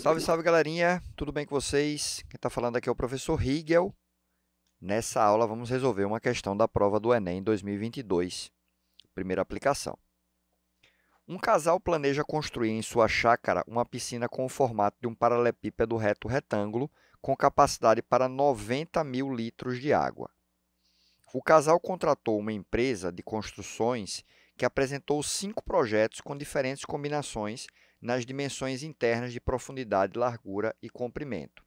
Salve, salve galerinha, tudo bem com vocês? Quem está falando aqui é o professor Riegel. Nessa aula vamos resolver uma questão da prova do Enem 2022, primeira aplicação. Um casal planeja construir em sua chácara uma piscina com o formato de um paralelepípedo reto retângulo com capacidade para 90 mil litros de água. O casal contratou uma empresa de construções que apresentou cinco projetos com diferentes combinações nas dimensões internas de profundidade, largura e comprimento.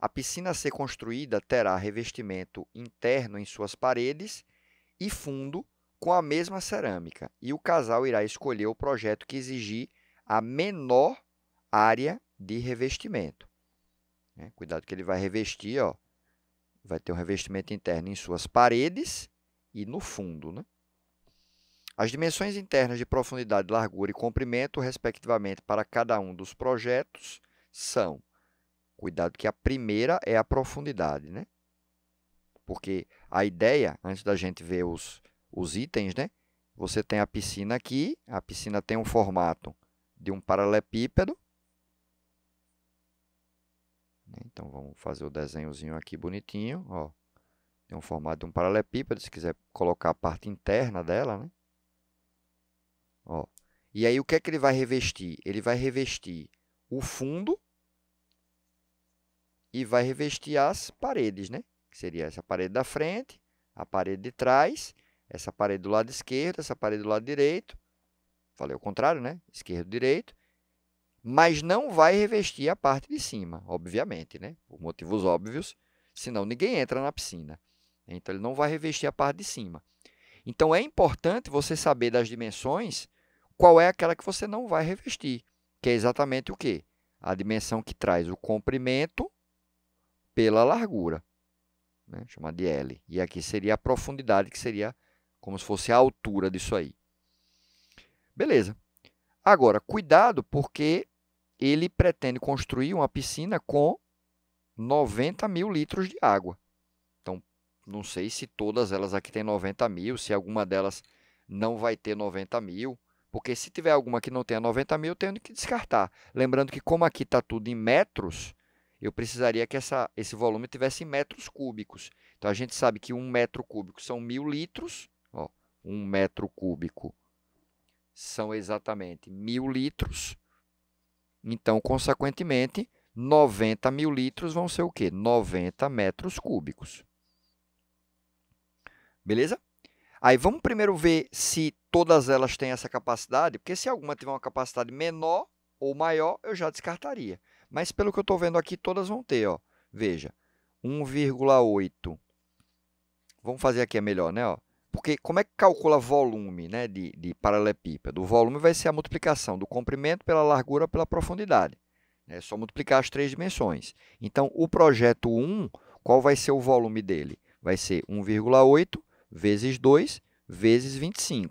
A piscina a ser construída terá revestimento interno em suas paredes e fundo com a mesma cerâmica, e o casal irá escolher o projeto que exigir a menor área de revestimento. Né? Cuidado que ele vai revestir, ó, vai ter um revestimento interno em suas paredes e no fundo. Né? As dimensões internas de profundidade, largura e comprimento, respectivamente, para cada um dos projetos são. Cuidado que a primeira é a profundidade, né? Porque a ideia, antes da gente ver os, os itens, né? Você tem a piscina aqui, a piscina tem um formato de um paralelepípedo. Né? Então, vamos fazer o desenhozinho aqui bonitinho, ó. Tem um formato de um paralelepípedo, se quiser colocar a parte interna dela, né? Ó. E aí, o que é que ele vai revestir? Ele vai revestir o fundo e vai revestir as paredes, né? Que seria essa parede da frente, a parede de trás, essa parede do lado esquerdo, essa parede do lado direito. Falei o contrário, né? Esquerdo, direito. Mas não vai revestir a parte de cima, obviamente, né? Por motivos óbvios, senão ninguém entra na piscina. Então, ele não vai revestir a parte de cima. Então, é importante você saber das dimensões qual é aquela que você não vai revestir, que é exatamente o quê? A dimensão que traz o comprimento pela largura, né? chamada de L. E aqui seria a profundidade, que seria como se fosse a altura disso aí. Beleza. Agora, cuidado, porque ele pretende construir uma piscina com 90 mil litros de água. Então, não sei se todas elas aqui têm 90 mil, se alguma delas não vai ter 90 mil. Porque se tiver alguma que não tenha 90 mil, eu tenho que descartar. Lembrando que como aqui está tudo em metros, eu precisaria que essa, esse volume tivesse em metros cúbicos. Então, a gente sabe que um metro cúbico são mil litros. Ó, um metro cúbico são exatamente mil litros. Então, consequentemente, 90 mil litros vão ser o quê? 90 metros cúbicos. Beleza? Aí vamos primeiro ver se todas elas têm essa capacidade, porque se alguma tiver uma capacidade menor ou maior, eu já descartaria. Mas pelo que eu estou vendo aqui, todas vão ter, ó. Veja, 1,8. Vamos fazer aqui a melhor, né? Ó. Porque como é que calcula volume né, de, de paralelepípedo? O volume vai ser a multiplicação do comprimento pela largura pela profundidade. Né? É só multiplicar as três dimensões. Então, o projeto 1, qual vai ser o volume dele? Vai ser 1,8 vezes 2, vezes 25.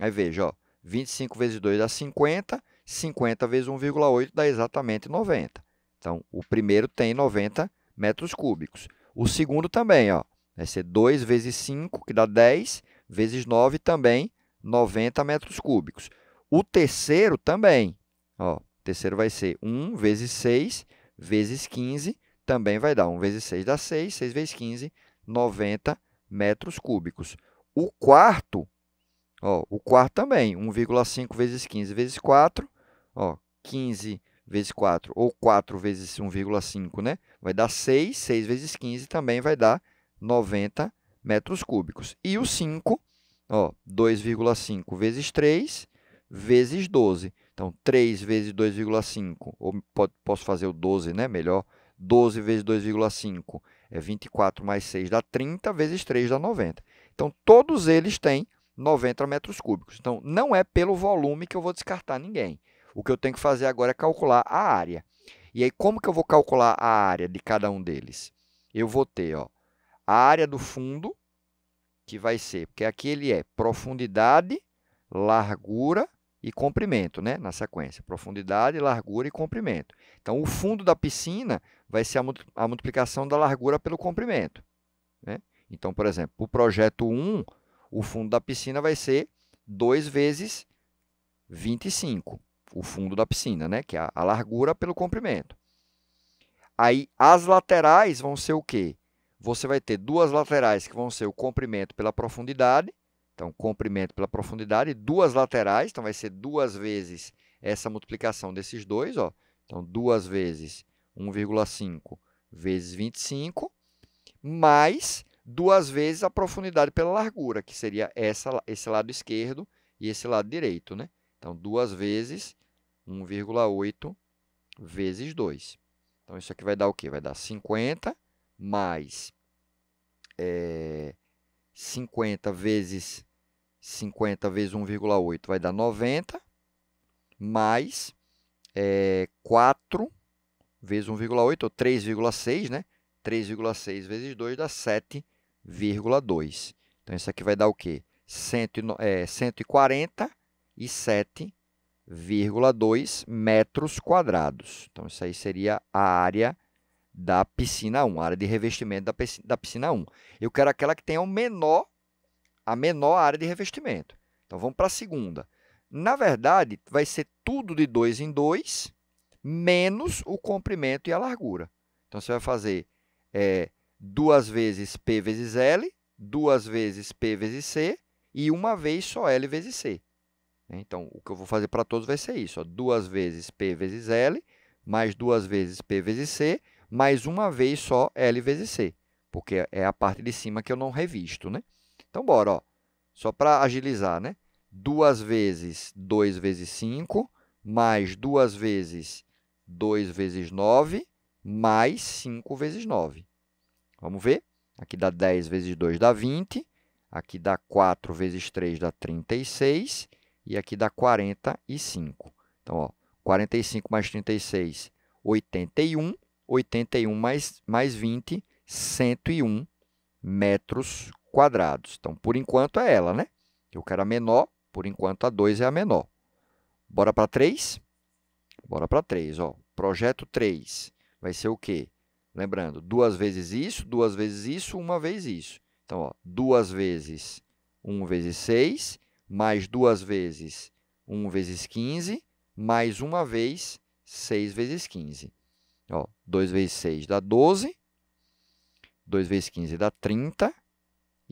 Aí veja, ó, 25 vezes 2 dá 50, 50 vezes 1,8 dá exatamente 90. Então, o primeiro tem 90 metros cúbicos. O segundo também, ó, vai ser 2 vezes 5, que dá 10, vezes 9 também 90 metros cúbicos. O terceiro também, ó, o terceiro vai ser 1 vezes 6 vezes 15, também vai dar 1 vezes 6 dá 6, 6 vezes 15, 90 metros cúbicos. O quarto, ó, o quarto também, 1,5 vezes 15 vezes 4, ó, 15 vezes 4, ou 4 vezes 1,5, né? Vai dar 6, 6 vezes 15 também vai dar 90 metros cúbicos. E o 5, ó, 2,5 vezes 3, vezes 12. Então, 3 vezes 2,5, ou posso fazer o 12, né? Melhor, 12 vezes 2,5 é 24 mais 6 dá 30, vezes 3 dá 90. Então, todos eles têm 90 metros cúbicos. Então, não é pelo volume que eu vou descartar ninguém. O que eu tenho que fazer agora é calcular a área. E aí, como que eu vou calcular a área de cada um deles? Eu vou ter ó, a área do fundo, que vai ser, porque aqui ele é profundidade, largura e comprimento, né? Na sequência, profundidade, largura e comprimento. Então, o fundo da piscina vai ser a multiplicação da largura pelo comprimento. Né? Então, por exemplo, o projeto 1, o fundo da piscina vai ser 2 vezes 25, o fundo da piscina, né? Que é a largura pelo comprimento. Aí, as laterais vão ser o quê? Você vai ter duas laterais que vão ser o comprimento pela profundidade então, comprimento pela profundidade, duas laterais, então vai ser duas vezes essa multiplicação desses dois, ó. Então, duas vezes 1,5 vezes 25, mais duas vezes a profundidade pela largura, que seria essa, esse lado esquerdo e esse lado direito, né? Então, duas vezes 1,8 vezes 2. Então, isso aqui vai dar o quê? Vai dar 50 mais é, eh, 50 vezes 50 vezes 1,8 vai dar 90, mais é, 4 vezes 1,8, ou 3,6, né? 3,6 vezes 2 dá 7,2. Então, isso aqui vai dar o quê? Cento, é, 147,2 metros quadrados. Então, isso aí seria a área da piscina 1, a área de revestimento da piscina 1. Eu quero aquela que tenha o menor a menor área de revestimento. Então vamos para a segunda. Na verdade, vai ser tudo de 2 em 2, menos o comprimento e a largura. Então você vai fazer é, duas vezes P vezes L, duas vezes P vezes C e uma vez só L vezes C. Né? Então, o que eu vou fazer para todos vai ser isso: duas vezes P vezes L, mais duas vezes P vezes C, mais uma vez só L vezes C, porque é a parte de cima que eu não revisto. Né? Então, bora, ó. Só para agilizar, né? 2 vezes 2 vezes 5, mais 2 vezes 2 vezes 9, mais 5 vezes 9. Vamos ver? Aqui dá 10 vezes 2 dá 20, aqui dá 4 vezes 3 dá 36, e aqui dá 45. Então, ó, 45 mais 36, 81. 81 mais, mais 20, 101 metros quadrados. Então, por enquanto é ela, né? Eu quero a menor, por enquanto a 2 é a menor. Bora para 3? Bora para 3, Projeto 3 vai ser o quê? Lembrando, duas vezes isso, duas vezes isso, uma vez isso. Então, ó, duas vezes 1 vezes 6, mais duas vezes 1 vezes 15, mais uma vez 6 vezes 15. 2 vezes 6 dá 12, 2 vezes 15 dá 30,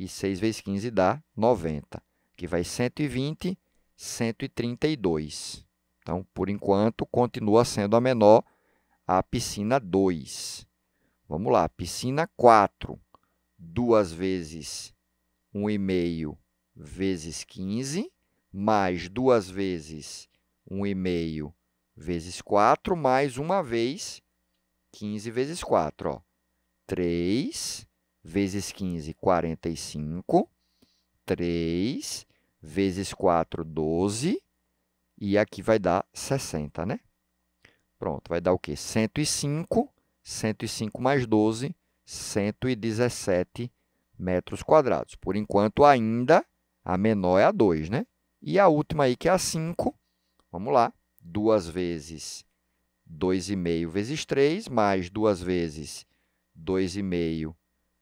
e 6 vezes 15 dá 90, que vai 120, 132. Então, por enquanto, continua sendo a menor a piscina 2. Vamos lá, piscina 4. 2 vezes 1,5 vezes 15, mais 2 vezes 1,5 vezes 4, mais uma vez 15 vezes 4. Ó. 3 vezes 15, 45, 3, vezes 4, 12, e aqui vai dar 60, né? Pronto, vai dar o quê? 105, 105 mais 12, 117 metros quadrados. Por enquanto, ainda a menor é a 2, né? E a última aí, que é a 5, vamos lá, 2 vezes 2,5 vezes 3, mais 2 vezes 2,5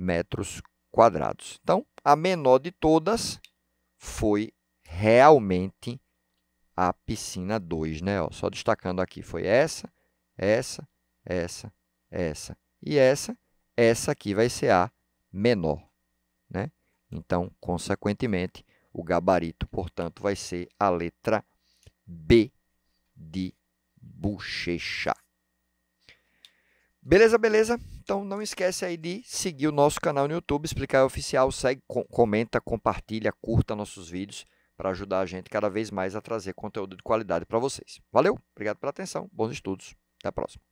metros quadrados. Então, a menor de todas foi realmente a piscina 2, né? Ó, só destacando aqui, foi essa, essa, essa, essa e essa. Essa aqui vai ser a menor, né? Então, consequentemente, o gabarito, portanto, vai ser a letra B de bochecha. Beleza, beleza? Então não esquece aí de seguir o nosso canal no YouTube, explicar é oficial, segue, comenta, compartilha, curta nossos vídeos para ajudar a gente cada vez mais a trazer conteúdo de qualidade para vocês. Valeu, obrigado pela atenção, bons estudos, até a próxima.